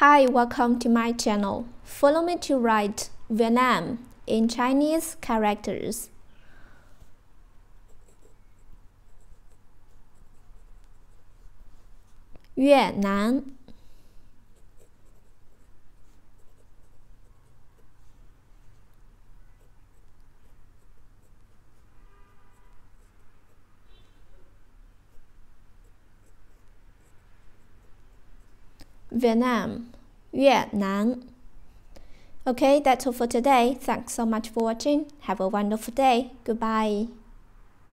Hi, welcome to my channel. Follow me to write Vietnam in Chinese characters. Vietnam. Vietnam, Vietnam. Okay, that's all for today. Thanks so much for watching. Have a wonderful day. Goodbye.